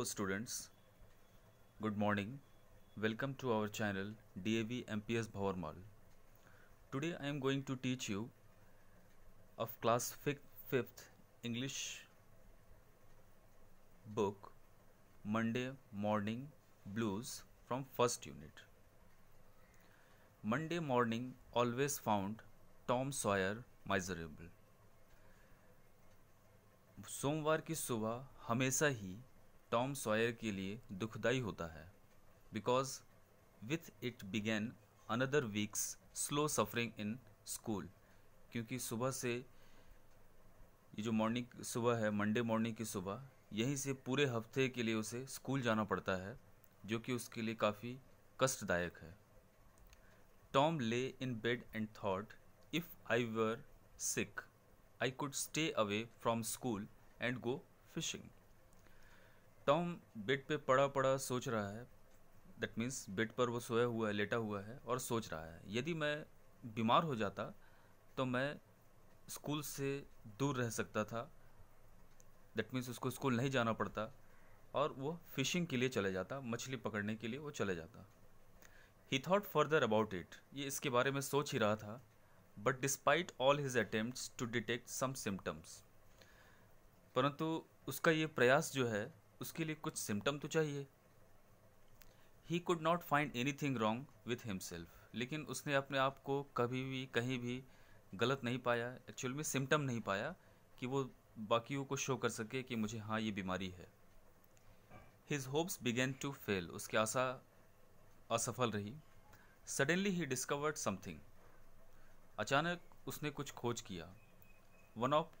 Hello students, good morning. Welcome to our channel DAV MPS Bhavarmal. Today I am going to teach you of class 5th English book Monday Morning Blues from first unit. Monday morning always found Tom Sawyer miserable. सोमवार की सुबह हमेशा ही Tom Sawyer के लिए दुखदाई होता है because with it began another week's slow suffering in school क्योंकि सुबह से ये जो मॉर्निंग सुबह है मंडे मॉर्निंग की सुबह यहीं से पूरे हफ्ते के लिए उसे स्कूल जाना पड़ता है जो कि उसके लिए काफ़ी कष्टदायक है Tom lay in bed and thought if I were sick I could stay away from school and go fishing Tom bed पे पड़ा पड़ा सोच रहा है दैट मीन्स बेड पर वो सोया हुआ है लेटा हुआ है और सोच रहा है यदि मैं बीमार हो जाता तो मैं स्कूल से दूर रह सकता था दैट मीन्स उसको स्कूल नहीं जाना पड़ता और वो फिशिंग के लिए चले जाता मछली पकड़ने के लिए वो चले जाता ही थॉट फर्दर अबाउट इट ये इसके बारे में सोच ही रहा था but despite all his attempt to detect some symptoms परंतु उसका ये प्रयास जो है उसके लिए कुछ सिम्टम तो चाहिए ही could not find anything wrong with himself लेकिन उसने अपने आप को कभी भी कहीं भी गलत नहीं पाया एक्चुअल में सिम्टम नहीं पाया कि वो बाकियों को शो कर सके कि मुझे हाँ ये बीमारी है his hopes began to fail उसकी आशा असफल रही सडनली ही डिस्कवर्ड समथिंग अचानक उसने कुछ खोज किया one of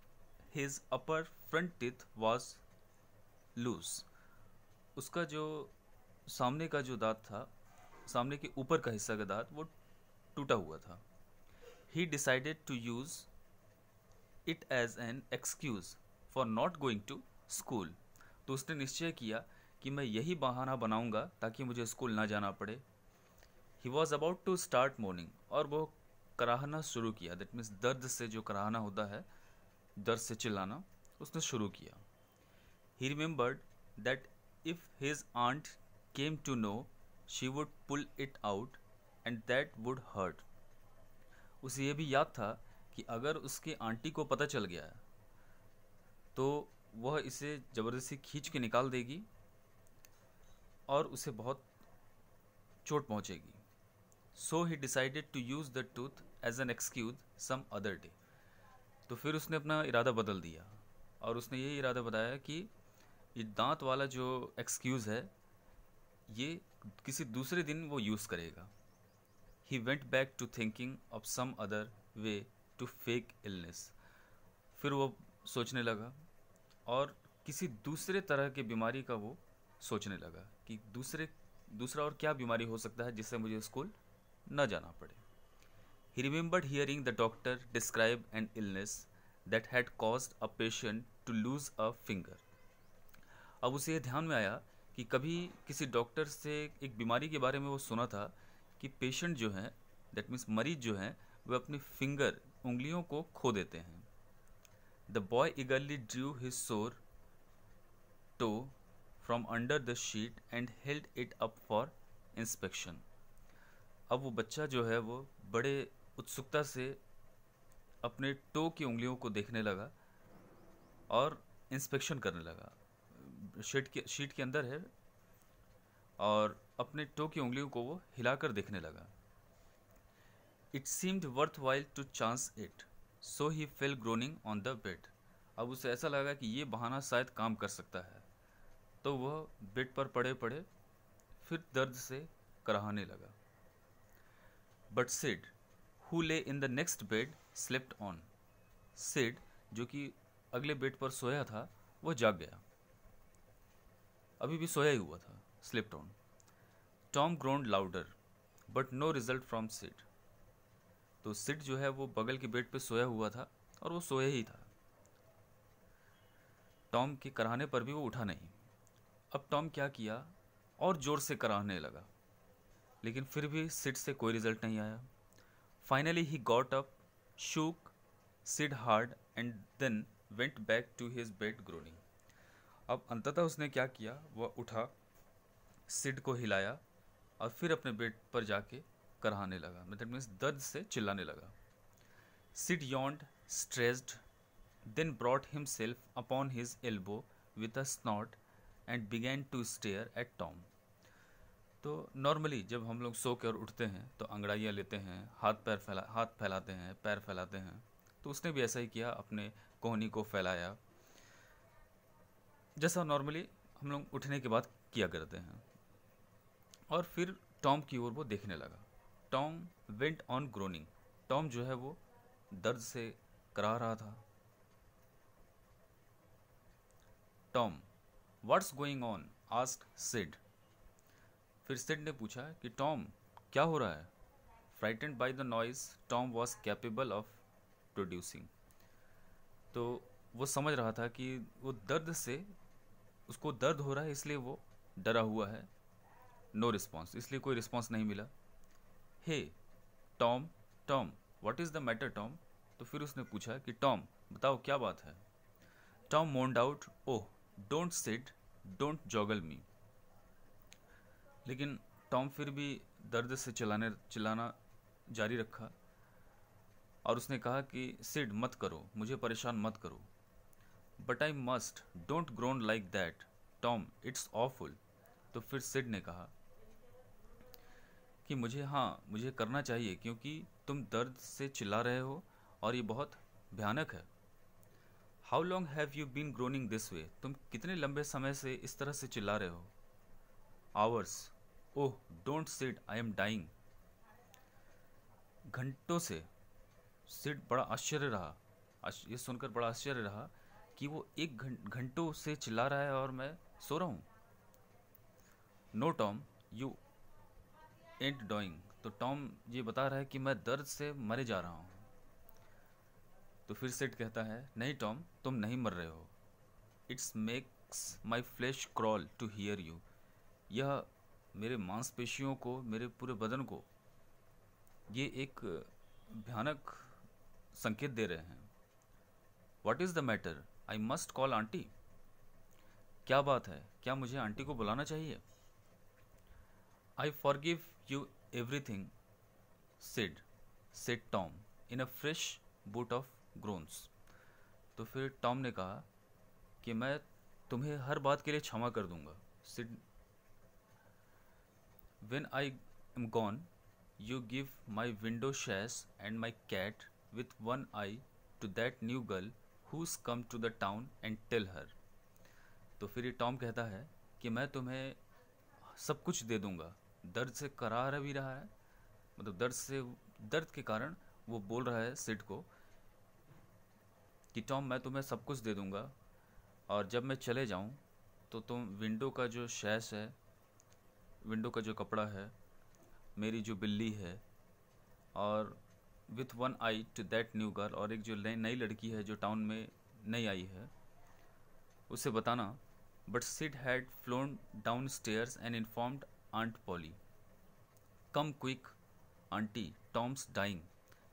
his upper front teeth was loose उसका जो सामने का जो दांत था सामने के ऊपर का हिस्सा का दांत वो टूटा हुआ था he decided to use it as an excuse for not going to school तो उसने निश्चय किया कि मैं यही बहाना बनाऊंगा ताकि मुझे स्कूल ना जाना पड़े he was about to start morning और वो कराहना शुरू किया दैट मीन्स दर्द से जो कराहना होता है दर्द से चिल्लाना उसने शुरू किया He remembered that if his aunt came to know, she would pull it out and that would hurt उसे यह भी याद था कि अगर उसके आंटी को पता चल गया तो वह इसे ज़बरदस्ती खींच के निकाल देगी और उसे बहुत चोट पहुंचेगी so he decided to use the tooth as an excuse some other day तो फिर उसने अपना इरादा बदल दिया और उसने यही इरादा बताया कि ये दांत वाला जो एक्सक्यूज़ है ये किसी दूसरे दिन वो यूज़ करेगा he went back to thinking of some other way to fake illness फिर वो सोचने लगा और किसी दूसरे तरह के बीमारी का वो सोचने लगा कि दूसरे दूसरा और क्या बीमारी हो सकता है जिससे मुझे स्कूल न जाना पड़े he remembered hearing the doctor describe an illness that had caused a patient to lose a finger अब उसे यह ध्यान में आया कि कभी किसी डॉक्टर से एक बीमारी के बारे में वो सुना था कि पेशेंट जो हैं दैट मीन्स मरीज जो हैं वे अपने फिंगर उंगलियों को खो देते हैं the boy eagerly drew his sore toe from under the sheet and held it up for inspection अब वो बच्चा जो है वो बड़े उत्सुकता से अपने टो की उंगलियों को देखने लगा और इंस्पेक्शन करने लगा शीट के शीट के अंदर है और अपने टो की उंगलियों को वो हिलाकर देखने लगा it seemed worthwhile to chance it so he fell groaning on the bed अब उसे ऐसा लगा कि ये बहाना शायद काम कर सकता है तो वह बेड पर पड़े पड़े फिर दर्द से कराहने लगा but Sid who lay in the next bed slept on Sid जो कि अगले बेड पर सोया था वह जाग गया अभी भी सोया ही हुआ था slept on Tom groaned louder but no result from Sid तो सिड जो है वो बगल के बेड पे सोया हुआ था और वो सोया ही था टॉम के कराहने पर भी वो उठा नहीं अब टॉम क्या किया और ज़ोर से कराहने लगा लेकिन फिर भी सिड से कोई रिजल्ट नहीं आया finally he got up shook Sid hard and then went back to his bed groaning अब अंततः उसने क्या किया वह उठा सिड को हिलाया और फिर अपने बेड पर जाके करहाने लगा मतलब मीन्स दर्द से चिल्लाने लगा Sid yawned stretched then brought himself upon his elbow with a snort and began to stare at Tom तो नॉर्मली जब हम लोग सो के और उठते हैं तो अंगड़ाइयाँ लेते हैं हाथ पैर फैला हाथ फैलाते हैं पैर फैलाते हैं तो उसने भी ऐसा ही किया अपने कोहनी को फैलाया जैसा नॉर्मली हम लोग उठने के बाद किया करते हैं और फिर टॉम की ओर वो देखने लगा Tom went on groaning Tom जो है वो दर्द से करा रहा था Tom what's going on ask Sid फिर सिड ने पूछा कि टॉम क्या हो रहा है frightened by the noise Tom was capable of producing तो वो समझ रहा था कि वो दर्द से उसको दर्द हो रहा है इसलिए वो डरा हुआ है नो रिस्पॉन्स इसलिए कोई रिस्पॉन्स नहीं मिला hey Tom Tom what is the matter Tom तो फिर उसने पूछा कि टॉम बताओ क्या बात है Tom moaned out oh don't Sid don't joggle me लेकिन टॉम फिर भी दर्द से चिल्लाने चिल्लाना जारी रखा और उसने कहा कि सिड मत करो मुझे परेशान मत करो but I must don't groan like that Tom it's awful तो फिर सिड ने कहा कि मुझे हाँ मुझे करना चाहिए क्योंकि तुम दर्द से चिल्ला रहे हो और ये बहुत भयानक है how long have you been groaning this way तुम कितने लंबे समय से इस तरह से चिल्ला रहे हो hours oh don't Sid I am dying घंटों से सिड बड़ा आश्चर्य रहा ये सुनकर बड़ा आश्चर्य रहा कि वो एक घंटों से चिल्ला रहा है और मैं सो रहा हूँ no Tom you ain't dying तो टॉम ये बता रहा है कि मैं दर्द से मरे जा रहा हूँ तो फिर सेट कहता है नहीं टॉम तुम नहीं मर रहे हो it's makes my flesh crawl to hear you यह मेरे मांसपेशियों को मेरे पूरे बदन को ये एक भयानक संकेत दे रहे हैं what is the matter I must call auntie क्या बात है क्या मुझे आंटी को बुलाना चाहिए I forgive you everything Sid Sid Tom in a fresh bout of groans तो फिर टॉम ने कहा कि मैं तुम्हें हर बात के लिए क्षमा कर दूंगा Sid when I am gone you give my window sash and my cat with one eye to that new girl who's come to the town and tell her तो फिर ये टॉम कहता है कि मैं तुम्हें सब कुछ दे दूँगा दर्द से करार भी रहा है मतलब दर्द से दर्द के कारण वो बोल रहा है सिड को कि टॉम मैं तुम्हें सब कुछ दे दूँगा और जब मैं चले जाऊँ तो तुम विंडो का जो शैस है विंडो का जो कपड़ा है मेरी जो बिल्ली है और with one eye to that new girl और एक जो नई लड़की है जो टाउन में नई आई है उसे बताना but Sid had flown down stairs and informed aunt Polly come quick aunty Tom's dying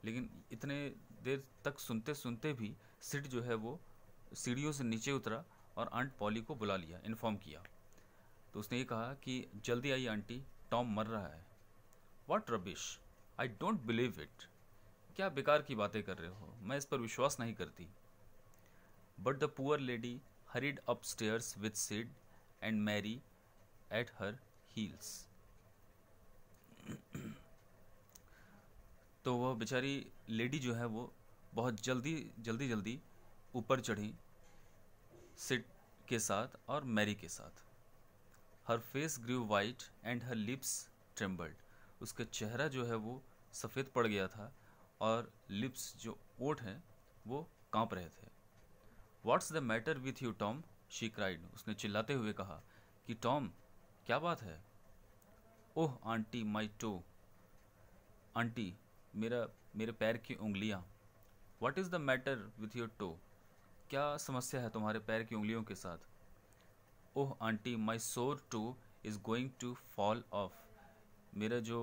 लेकिन इतने देर तक सुनते सुनते भी सिड जो है वो सीढ़ियों से नीचे उतरा और आंट पॉली को बुला लिया इन्फॉर्म किया तो उसने ये कहा कि जल्दी आई आंटी टॉम मर रहा है what rubbish I don't believe it क्या बेकार की बातें कर रहे हो मैं इस पर विश्वास नहीं करती but the poor lady hurried up stairs with Sid and Mary at her heels तो वह बेचारी लेडी जो है वो बहुत जल्दी जल्दी जल्दी ऊपर चढ़ी सिड के साथ और मैरी के साथ her face grew white and her lips trembled उसका चेहरा जो है वो सफ़ेद पड़ गया था और लिप्स जो ओठ हैं वो कांप रहे थे what's the matter with you Tom she cried उसने चिल्लाते हुए कहा कि टॉम क्या बात है oh aunty my toe aunty मेरा मेरे पैर की उंगलियाँ what is the matter with your toe क्या समस्या है तुम्हारे पैर की उंगलियों के साथ ओह aunty my sore toe is going to fall off मेरा जो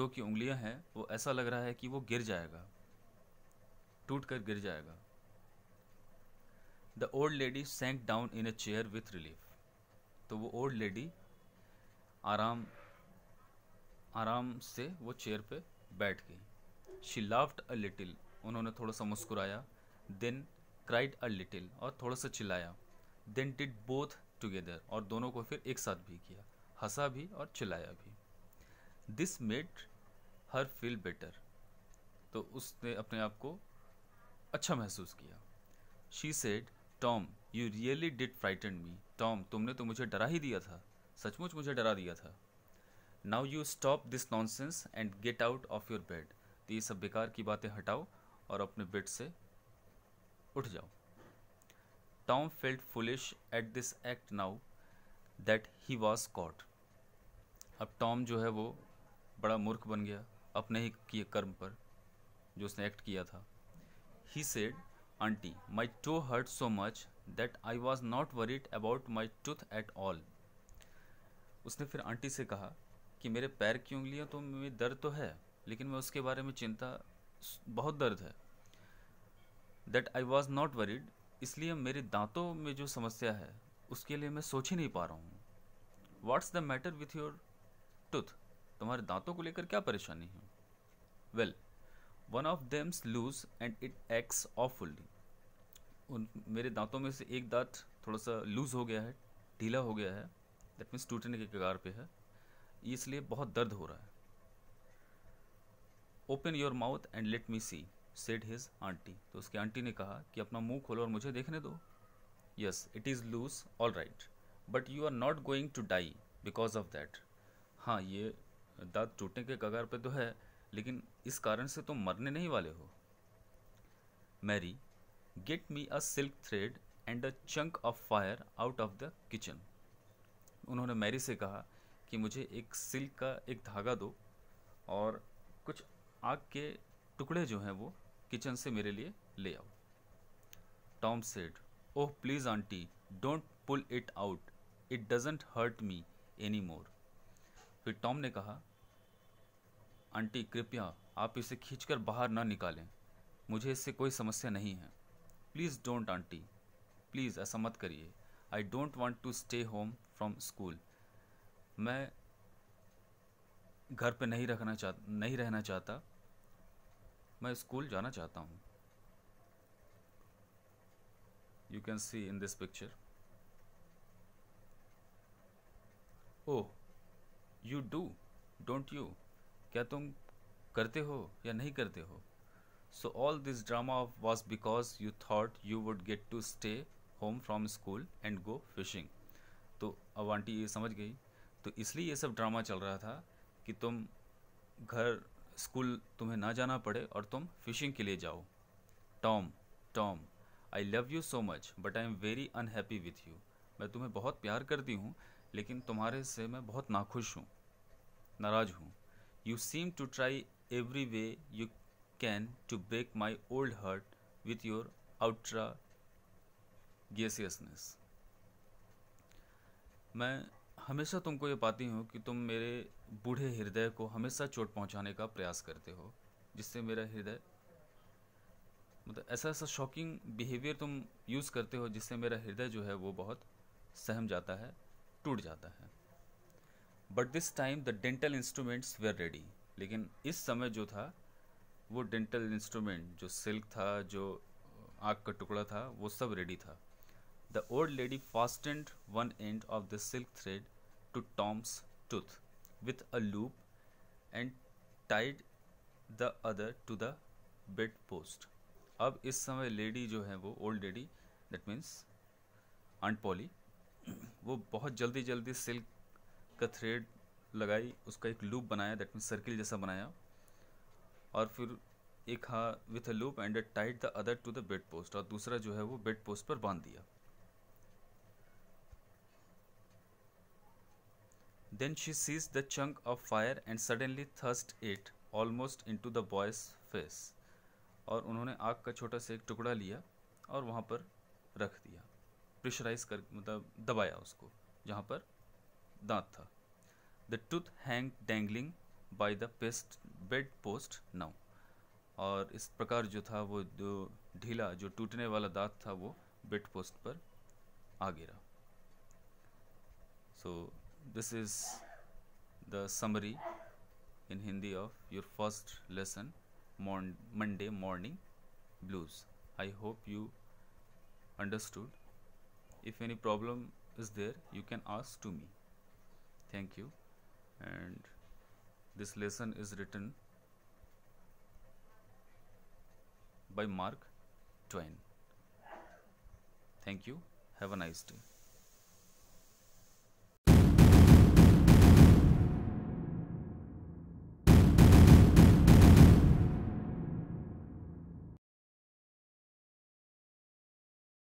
हाथों की उंगलियां हैं वो ऐसा लग रहा है कि वो गिर जाएगा टूट कर गिर जाएगा the old lady sank down in a chair with relief तो वो ओल्ड लेडी आराम आराम से वो चेयर पे बैठ गई शी लाफ्ट अ लिटिल उन्होंने थोड़ा सा मुस्कुराया देन क्राइड अ लिटिल और थोड़ा सा चिल्लाया देन डिड बोथ टुगेदर और दोनों को फिर एक साथ भी किया हंसा भी और चिल्लाया भी this made her feel better तो उसने अपने आप को अच्छा महसूस किया she said Tom you really did frighten me Tom तुमने तो मुझे डरा ही दिया था सचमुच मुझे डरा दिया था now you stop this nonsense and get out of your bed तो ये सब बेकार की बातें हटाओ और अपने बेड से उठ जाओ Tom felt foolish at this act now that he was caught अब टॉम जो है वो बड़ा मूर्ख बन गया अपने ही किए कर्म पर जो उसने एक्ट किया था he said aunty my toe hurt so much that I was not worried about my tooth at all उसने फिर आंटी से कहा कि मेरे पैर की उंगलियाँ तो में दर्द तो है लेकिन मैं उसके बारे में चिंता बहुत दर्द है that I was not worried इसलिए मेरे दांतों में जो समस्या है उसके लिए मैं सोच ही नहीं पा रहा हूँ what's the matter with your tooth तुम्हारे दांतों को लेकर क्या परेशानी है well one of them's loose and it aches awfully उन मेरे दांतों में से एक दांत थोड़ा सा लूज़ हो गया है ढीला हो गया है दैट मीन्स टूटने के कगार पे है इसलिए बहुत दर्द हो रहा है open your mouth and let me see said his aunty तो उसके आंटी ने कहा कि अपना मुंह खोलो और मुझे देखने दो yes it is loose all right but you are not going to die because of that हाँ ये दांत टूटने के कगार पर तो है लेकिन इस कारण से तुम तो मरने नहीं वाले हो Mary get me a silk thread and a chunk of fire out of the kitchen उन्होंने मैरी से कहा कि मुझे एक सिल्क का एक धागा दो और कुछ आग के टुकड़े जो हैं वो किचन से मेरे लिए ले आओ Tom said oh please aunty don't pull it out it doesn't hurt me any more फिर टॉम ने कहा आंटी कृपया आप इसे खींचकर बाहर ना निकालें मुझे इससे कोई समस्या नहीं है प्लीज़ डोंट आंटी प्लीज़ ऐसा मत करिए I don't want to stay home from school मैं घर पे नहीं रखना चाह नहीं रहना चाहता मैं स्कूल जाना चाहता हूँ you can see in this picture oh you do don't you क्या तुम करते हो या नहीं करते हो so all this drama was because you thought you would get to stay home from school and go fishing तो अब आंटी ये समझ गई तो इसलिए ये सब ड्रामा चल रहा था कि तुम घर स्कूल तुम्हें ना जाना पड़े और तुम फिशिंग के लिए जाओ Tom Tom I love you so much but I am very unhappy with you मैं तुम्हें बहुत प्यार करती हूँ लेकिन तुम्हारे से मैं बहुत नाखुश हूँ नाराज़ हूँ you seem to try every way you can to break my old heart with your outrageousness मैं हमेशा तुमको ये पाती हूँ कि तुम मेरे बूढ़े हृदय को हमेशा चोट पहुँचाने का प्रयास करते हो जिससे मेरा हृदय मतलब ऐसा ऐसा शॉकिंग बिहेवियर तुम यूज़ करते हो जिससे मेरा हृदय जो है वो बहुत सहम जाता है टूट जाता है but this time the dental instruments were ready लेकिन इस समय जो था वो डेंटल इंस्ट्रूमेंट जो सिल्क था जो आग का टुकड़ा था वो सब रेडी था the old lady fastened one end of the silk thread to Tom's tooth with a loop and tied the other to the bed post अब इस समय लेडी जो है वो old lady that means aunt Polly वो बहुत जल्दी जल्दी सिल्क का थ्रेड लगाई उसका एक लूप बनाया दैट मीन सर्किल जैसा बनाया और फिर एक हा with a loop and tied the other to the bed post और दूसरा जो है वो बेड पोस्ट पर बांध दिया then she seized the chunk of fire and suddenly thrust it almost into the boy's face और उन्होंने आग का छोटा सा एक टुकड़ा लिया और वहाँ पर रख दिया प्रेशराइज कर मतलब दबाया उसको जहाँ पर दांत था the tooth hung dangling by the paste bed post now और इस प्रकार जो था वो जो ढीला जो टूटने वाला दांत था वो बेड पोस्ट पर आ गिरा so this is the summary in Hindi of your first lesson Monday morning blues I hope you understood if any problem is there you can ask to me thank you and this lesson is written by Mark Twain. Thank you. Have a nice day.